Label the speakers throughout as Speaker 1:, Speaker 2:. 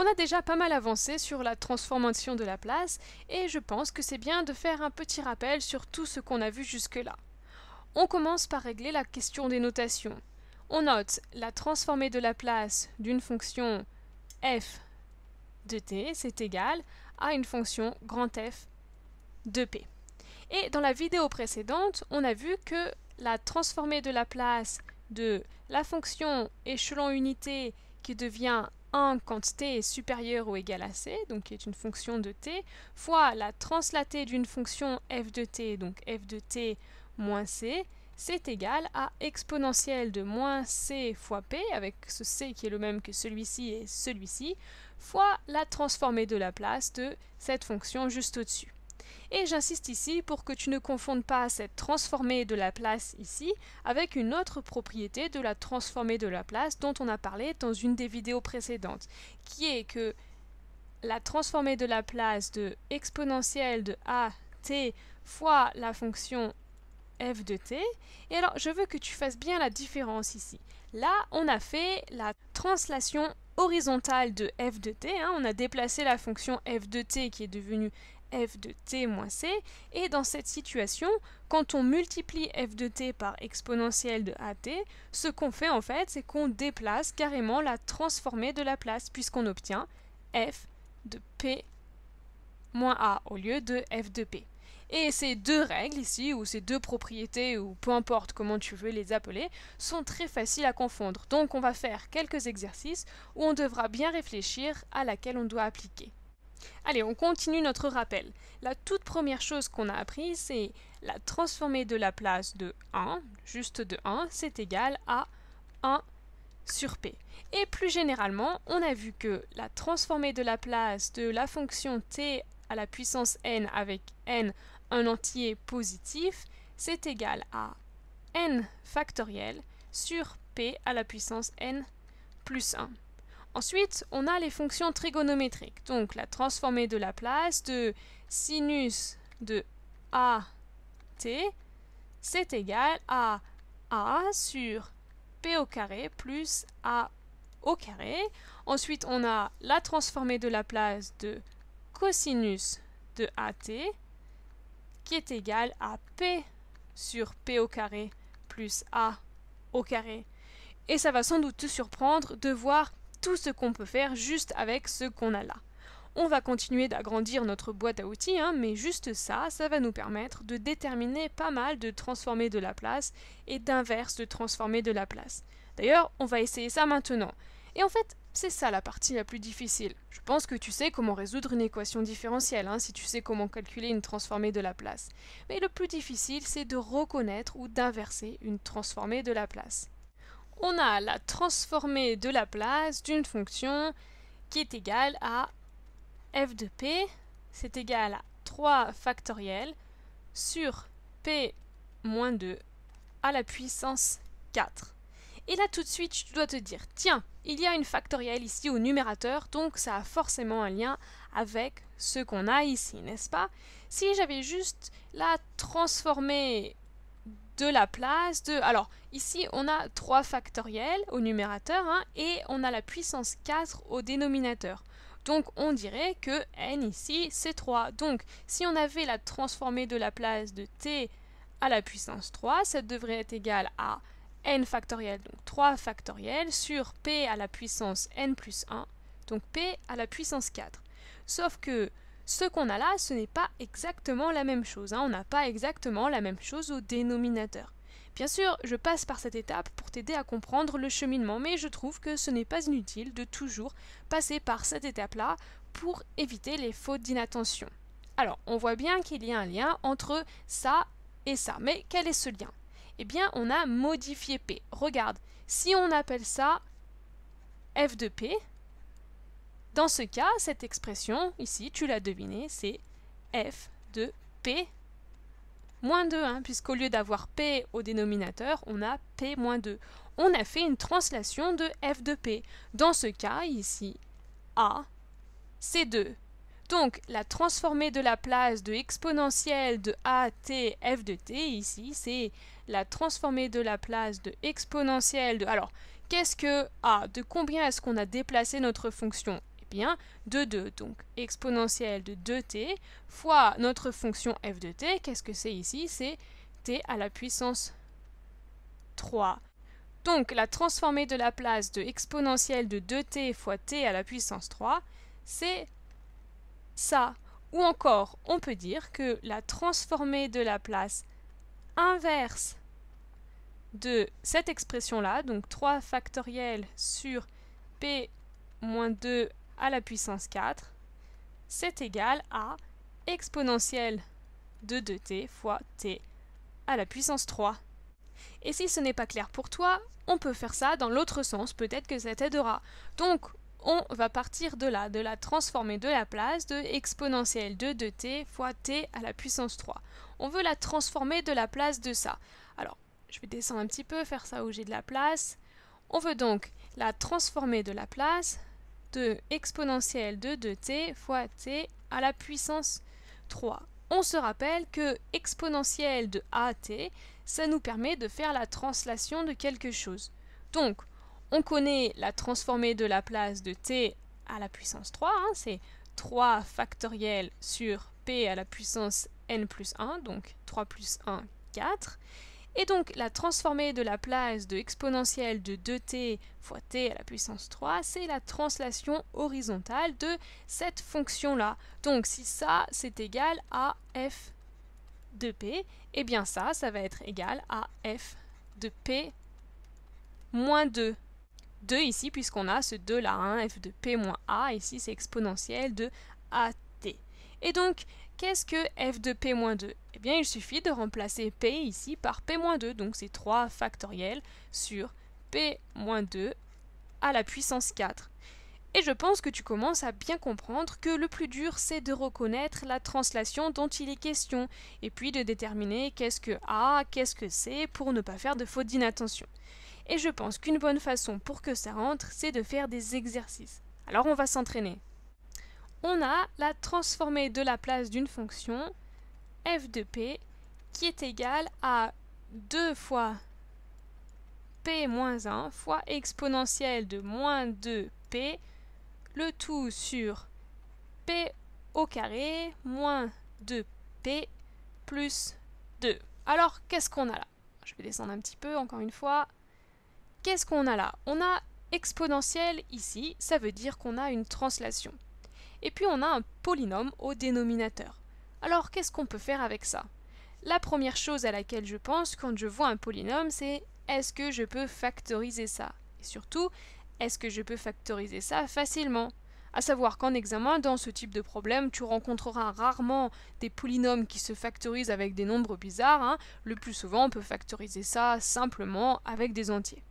Speaker 1: On a déjà pas mal avancé sur la transformation de la place et je pense que c'est bien de faire un petit rappel sur tout ce qu'on a vu jusque-là. On commence par régler la question des notations. On note la transformée de la place d'une fonction f de t, c'est égal à une fonction grand F de p. Et dans la vidéo précédente, on a vu que la transformée de la place de la fonction échelon unité qui devient 1 quand t est supérieur ou égal à c, donc qui est une fonction de t, fois la translatée d'une fonction f de t, donc f de t moins c, c'est égal à exponentielle de moins c fois p, avec ce c qui est le même que celui-ci et celui-ci, fois la transformée de la place de cette fonction juste au-dessus. Et j'insiste ici pour que tu ne confondes pas cette transformée de la place ici avec une autre propriété de la transformée de la place dont on a parlé dans une des vidéos précédentes, qui est que la transformée de la place de exponentielle de a t fois la fonction f de t. Et alors, je veux que tu fasses bien la différence ici. Là, on a fait la translation horizontale de f de t. Hein. On a déplacé la fonction f de t qui est devenue f de t moins c, et dans cette situation, quand on multiplie f de t par exponentielle de at, ce qu'on fait en fait, c'est qu'on déplace carrément la transformée de la place puisqu'on obtient f de p moins a au lieu de f de p. Et ces deux règles ici, ou ces deux propriétés, ou peu importe comment tu veux les appeler, sont très faciles à confondre. Donc on va faire quelques exercices où on devra bien réfléchir à laquelle on doit appliquer. Allez, on continue notre rappel. La toute première chose qu'on a appris, c'est la transformée de la place de 1, juste de 1, c'est égal à 1 sur p. Et plus généralement, on a vu que la transformée de la place de la fonction t à la puissance n avec n un entier positif, c'est égal à n factoriel sur p à la puissance n plus 1. Ensuite, on a les fonctions trigonométriques, donc la transformée de la place de sinus de AT c'est égal à a sur p au carré plus a au carré. Ensuite, on a la transformée de la place de cosinus de at qui est égal à p sur p au carré plus a au carré. Et ça va sans doute te surprendre de voir tout ce qu'on peut faire juste avec ce qu'on a là. On va continuer d'agrandir notre boîte à outils, hein, mais juste ça, ça va nous permettre de déterminer pas mal de transformer de la place et d'inverse de transformer de la place. D'ailleurs, on va essayer ça maintenant. Et en fait, c'est ça la partie la plus difficile. Je pense que tu sais comment résoudre une équation différentielle, hein, si tu sais comment calculer une transformée de la place. Mais le plus difficile, c'est de reconnaître ou d'inverser une transformée de la place on a la transformée de la place d'une fonction qui est égale à f de p, c'est égal à 3 factoriel sur p moins 2 à la puissance 4. Et là tout de suite, tu dois te dire, tiens, il y a une factorielle ici au numérateur, donc ça a forcément un lien avec ce qu'on a ici, n'est-ce pas Si j'avais juste la transformée de la place de... Alors, ici, on a 3 factoriels au numérateur hein, et on a la puissance 4 au dénominateur. Donc, on dirait que n ici, c'est 3. Donc, si on avait la transformée de la place de t à la puissance 3, ça devrait être égal à n factoriel, donc 3 factoriel, sur p à la puissance n plus 1, donc p à la puissance 4. Sauf que ce qu'on a là, ce n'est pas exactement la même chose. Hein. On n'a pas exactement la même chose au dénominateur. Bien sûr, je passe par cette étape pour t'aider à comprendre le cheminement, mais je trouve que ce n'est pas inutile de toujours passer par cette étape-là pour éviter les fautes d'inattention. Alors, on voit bien qu'il y a un lien entre ça et ça, mais quel est ce lien Eh bien, on a modifié P. Regarde, si on appelle ça f de P, dans ce cas, cette expression, ici, tu l'as deviné, c'est f de p moins 2, hein, puisqu'au lieu d'avoir p au dénominateur, on a p moins 2. On a fait une translation de f de p. Dans ce cas, ici, a, c'est 2. Donc, la transformée de la place de exponentielle de a, t, f de t, ici, c'est la transformée de la place de exponentielle de... Alors, qu'est-ce que a De combien est-ce qu'on a déplacé notre fonction bien de 2. Donc exponentielle de 2t fois notre fonction f de t, qu'est-ce que c'est ici C'est t à la puissance 3. Donc la transformée de la place de exponentielle de 2t fois t à la puissance 3, c'est ça. Ou encore, on peut dire que la transformée de la place inverse de cette expression-là, donc 3 factoriel sur p moins 2 à la puissance 4, c'est égal à exponentielle de 2t fois t à la puissance 3. Et si ce n'est pas clair pour toi, on peut faire ça dans l'autre sens, peut-être que ça t'aidera. Donc, on va partir de là, de la transformer de la place de exponentielle de 2t fois t à la puissance 3. On veut la transformer de la place de ça. Alors, je vais descendre un petit peu, faire ça où j'ai de la place. On veut donc la transformer de la place de exponentielle de 2t fois t à la puissance 3. On se rappelle que exponentielle de at, ça nous permet de faire la translation de quelque chose. Donc, on connaît la transformée de la place de t à la puissance 3, hein, c'est 3 factoriel sur p à la puissance n plus 1, donc 3 plus 1, 4. Et donc la transformée de la place de exponentielle de 2t fois t à la puissance 3, c'est la translation horizontale de cette fonction-là. Donc si ça, c'est égal à f de p, et eh bien ça, ça va être égal à f de p moins 2. 2 ici, puisqu'on a ce 2 là, hein, f de p moins a, ici c'est exponentielle de at. Et donc, Qu'est-ce que f de p-2 Eh bien, il suffit de remplacer p ici par p-2, donc c'est 3 factoriel sur p-2 à la puissance 4. Et je pense que tu commences à bien comprendre que le plus dur, c'est de reconnaître la translation dont il est question, et puis de déterminer qu'est-ce que A, qu'est-ce que C, pour ne pas faire de faute d'inattention. Et je pense qu'une bonne façon pour que ça rentre, c'est de faire des exercices. Alors on va s'entraîner on a la transformée de la place d'une fonction f de p qui est égale à 2 fois p moins 1 fois exponentielle de moins 2p, le tout sur p au carré moins 2p plus 2. Alors, qu'est-ce qu'on a là Je vais descendre un petit peu, encore une fois. Qu'est-ce qu'on a là On a exponentielle ici, ça veut dire qu'on a une translation et puis on a un polynôme au dénominateur. Alors qu'est-ce qu'on peut faire avec ça La première chose à laquelle je pense quand je vois un polynôme, c'est est-ce que je peux factoriser ça Et surtout, est-ce que je peux factoriser ça facilement à savoir qu'en examen, dans ce type de problème, tu rencontreras rarement des polynômes qui se factorisent avec des nombres bizarres. Hein. Le plus souvent, on peut factoriser ça simplement avec des entiers.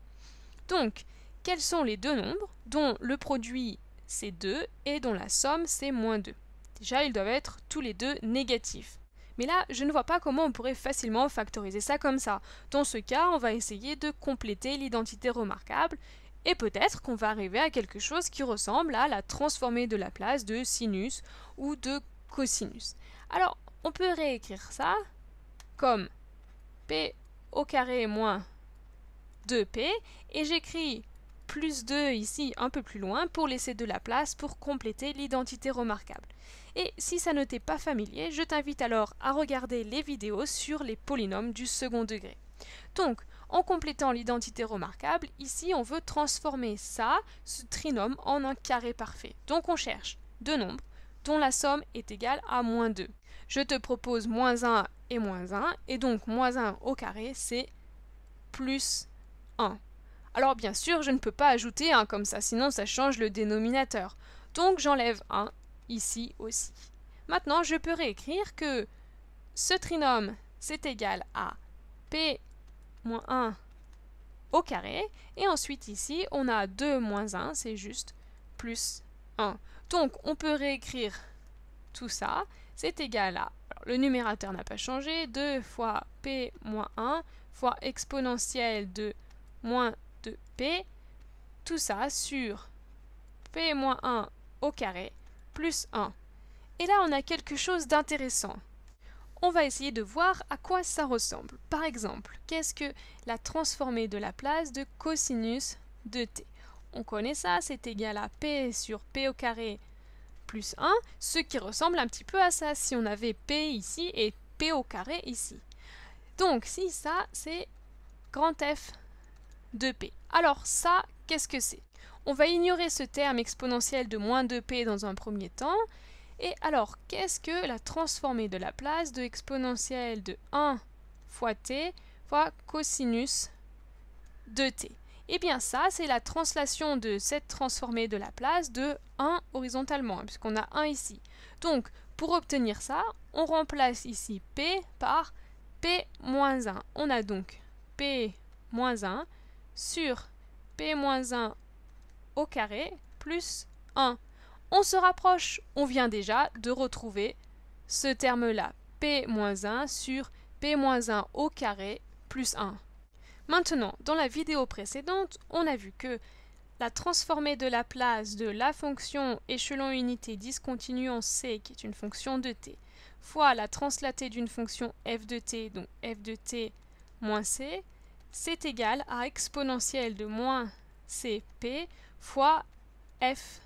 Speaker 1: Donc, quels sont les deux nombres dont le produit c'est 2 et dont la somme c'est moins 2. Déjà, ils doivent être tous les deux négatifs. Mais là, je ne vois pas comment on pourrait facilement factoriser ça comme ça. Dans ce cas, on va essayer de compléter l'identité remarquable et peut-être qu'on va arriver à quelque chose qui ressemble à la transformée de la place de sinus ou de cosinus. Alors, on peut réécrire ça comme p au carré moins 2p et j'écris plus 2 ici un peu plus loin pour laisser de la place pour compléter l'identité remarquable. Et si ça ne t'est pas familier, je t'invite alors à regarder les vidéos sur les polynômes du second degré. Donc, en complétant l'identité remarquable, ici on veut transformer ça, ce trinôme, en un carré parfait. Donc on cherche deux nombres dont la somme est égale à moins 2. Je te propose moins 1 et moins 1, et donc moins 1 au carré, c'est plus 1. Alors bien sûr, je ne peux pas ajouter 1 comme ça, sinon ça change le dénominateur. Donc j'enlève 1 ici aussi. Maintenant, je peux réécrire que ce trinôme, c'est égal à p moins 1 au carré. Et ensuite ici, on a 2 moins 1, c'est juste plus 1. Donc on peut réécrire tout ça, c'est égal à, le numérateur n'a pas changé, 2 fois p moins 1 fois exponentielle de moins P, tout ça sur P-1 au carré plus 1. Et là, on a quelque chose d'intéressant. On va essayer de voir à quoi ça ressemble. Par exemple, qu'est-ce que la transformée de la place de cosinus de t On connaît ça, c'est égal à p sur p au carré plus 1, ce qui ressemble un petit peu à ça si on avait p ici et p au carré ici. Donc, si ça, c'est grand F de p. Alors ça, qu'est-ce que c'est On va ignorer ce terme exponentiel de moins 2p dans un premier temps. Et alors, qu'est-ce que la transformée de Laplace de exponentielle de 1 fois t fois cosinus de t Eh bien ça, c'est la translation de cette transformée de Laplace de 1 horizontalement, hein, puisqu'on a 1 ici. Donc, pour obtenir ça, on remplace ici p par p-1. On a donc p-1 sur P-1 au carré plus 1. On se rapproche, on vient déjà de retrouver ce terme-là, P-1 sur P-1 au carré plus 1. Maintenant, dans la vidéo précédente, on a vu que la transformée de la place de la fonction échelon unité discontinue en C, qui est une fonction de t, fois la translatée d'une fonction f de t, donc f de t moins c, c'est égal à exponentielle de moins cp fois f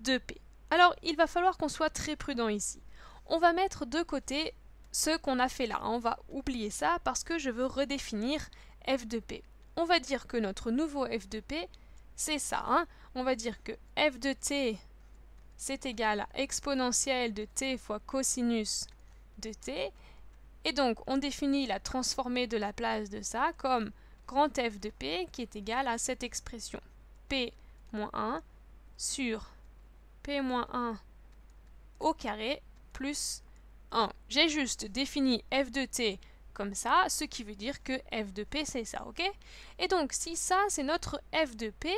Speaker 1: de p. Alors, il va falloir qu'on soit très prudent ici. On va mettre de côté ce qu'on a fait là. On va oublier ça parce que je veux redéfinir f de p. On va dire que notre nouveau f de p, c'est ça. Hein. on va dire que f de t, c'est égal à exponentielle de t fois cosinus de t. Et donc, on définit la transformée de la place de ça comme grand f de p qui est égal à cette expression p moins 1 sur p moins 1 au carré plus 1. J'ai juste défini f de t comme ça, ce qui veut dire que f de p c'est ça, ok Et donc si ça c'est notre f de p,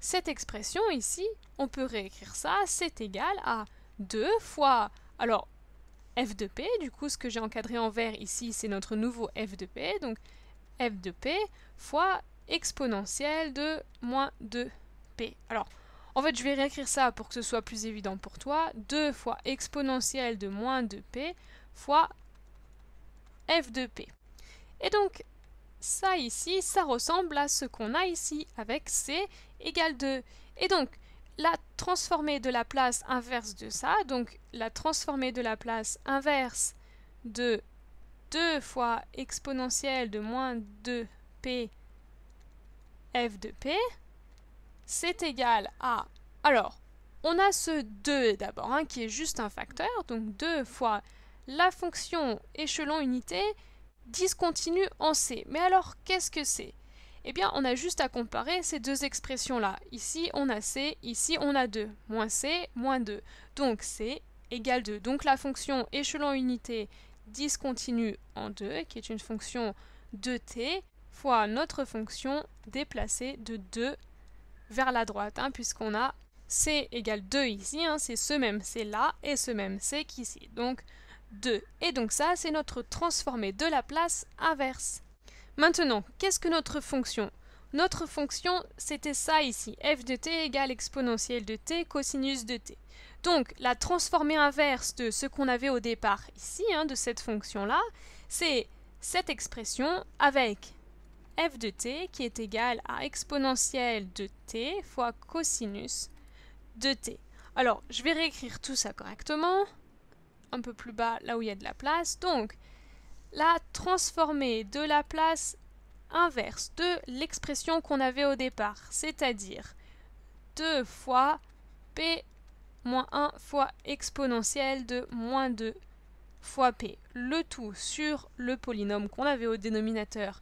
Speaker 1: cette expression ici, on peut réécrire ça, c'est égal à 2 fois... Alors f de p. Du coup, ce que j'ai encadré en vert ici, c'est notre nouveau f de p. Donc f de p fois exponentielle de moins 2p. Alors, en fait, je vais réécrire ça pour que ce soit plus évident pour toi. 2 fois exponentielle de moins 2p fois f de p. Et donc, ça ici, ça ressemble à ce qu'on a ici avec c égale 2. Et donc, la transformée de la place inverse de ça, donc la transformée de la place inverse de 2 fois exponentielle de moins 2p f de p, c'est égal à... Alors, on a ce 2 d'abord, hein, qui est juste un facteur, donc 2 fois la fonction échelon unité discontinue en C. Mais alors, qu'est-ce que c'est eh bien on a juste à comparer ces deux expressions-là. Ici on a c, ici on a 2. Moins c, moins 2. Donc c égale 2. Donc la fonction échelon unité discontinue en 2, qui est une fonction de t fois notre fonction déplacée de 2 vers la droite, hein, puisqu'on a c égale 2 ici, hein. c'est ce même c là et ce même c qu'ici. Donc 2. Et donc ça, c'est notre transformé de la place inverse. Maintenant, qu'est-ce que notre fonction Notre fonction, c'était ça ici, f de t égale exponentielle de t cosinus de t. Donc, la transformée inverse de ce qu'on avait au départ ici, hein, de cette fonction-là, c'est cette expression avec f de t qui est égale à exponentielle de t fois cosinus de t. Alors, je vais réécrire tout ça correctement, un peu plus bas, là où il y a de la place. Donc, la transformer de la place inverse de l'expression qu'on avait au départ, c'est-à-dire 2 fois p moins 1 fois exponentielle de moins 2 fois p, le tout sur le polynôme qu'on avait au dénominateur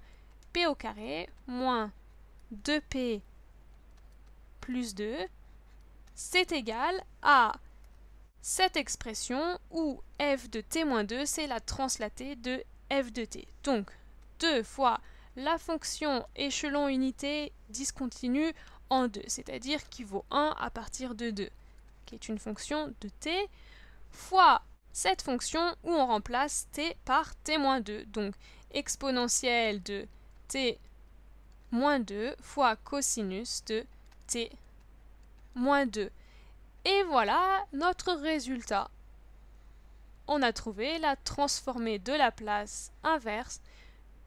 Speaker 1: p au carré moins 2p plus 2, c'est égal à cette expression où f de t moins 2, c'est la translatée de donc 2 fois la fonction échelon unité discontinue en 2, c'est-à-dire qui vaut 1 à partir de 2, qui est une fonction de t, fois cette fonction où on remplace t par t-2, donc exponentielle de t 2 fois cosinus de t 2. Et voilà notre résultat on a trouvé la transformée de la place inverse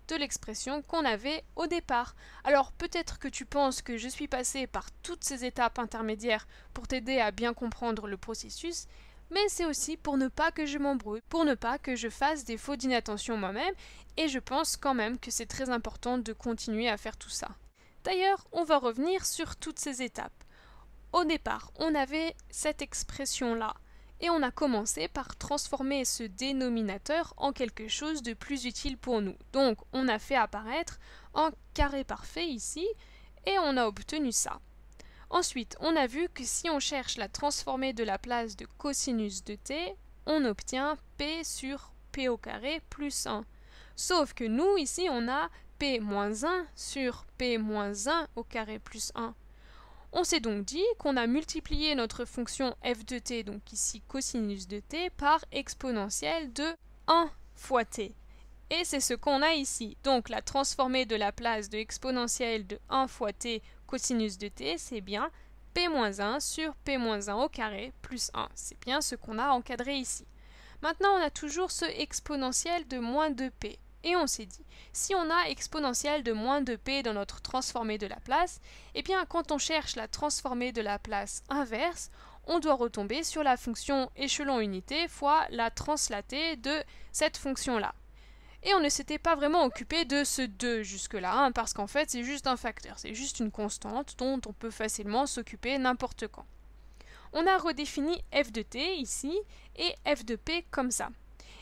Speaker 1: de l'expression qu'on avait au départ. Alors peut-être que tu penses que je suis passé par toutes ces étapes intermédiaires pour t'aider à bien comprendre le processus, mais c'est aussi pour ne pas que je m'embrouille, pour ne pas que je fasse des fautes d'inattention moi-même, et je pense quand même que c'est très important de continuer à faire tout ça. D'ailleurs, on va revenir sur toutes ces étapes. Au départ, on avait cette expression-là, et on a commencé par transformer ce dénominateur en quelque chose de plus utile pour nous. Donc on a fait apparaître un carré parfait ici, et on a obtenu ça. Ensuite, on a vu que si on cherche la transformée de la place de cosinus de t, on obtient p sur p au carré plus 1. Sauf que nous, ici, on a p moins 1 sur p moins 1 au carré plus 1. On s'est donc dit qu'on a multiplié notre fonction f de t, donc ici cosinus de t, par exponentielle de 1 fois t. Et c'est ce qu'on a ici. Donc la transformée de la place de exponentielle de 1 fois t cosinus de t, c'est bien p-1 sur p-1 au carré plus 1. C'est bien ce qu'on a encadré ici. Maintenant, on a toujours ce exponentiel de moins 2p. Et on s'est dit, si on a exponentielle de moins de p dans notre transformée de la place, eh bien quand on cherche la transformée de la place inverse, on doit retomber sur la fonction échelon unité fois la translatée de cette fonction-là. Et on ne s'était pas vraiment occupé de ce 2 jusque-là, hein, parce qu'en fait c'est juste un facteur, c'est juste une constante dont on peut facilement s'occuper n'importe quand. On a redéfini f de t ici et f de p comme ça.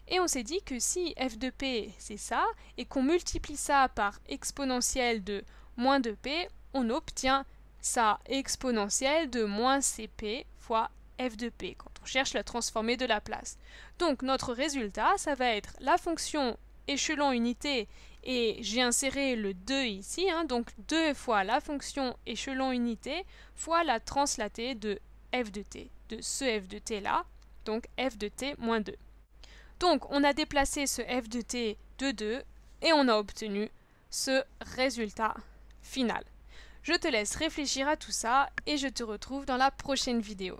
Speaker 1: Et on s'est dit que si f de p c'est ça, et qu'on multiplie ça par exponentielle de moins 2p, on obtient ça exponentielle de moins cp fois f de p, quand on cherche la transformée de la place. Donc notre résultat, ça va être la fonction échelon unité, et j'ai inséré le 2 ici, hein, donc 2 fois la fonction échelon unité fois la translatée de f de t, de ce f de t là, donc f de t moins 2. Donc on a déplacé ce f de t de 2 et on a obtenu ce résultat final. Je te laisse réfléchir à tout ça et je te retrouve dans la prochaine vidéo.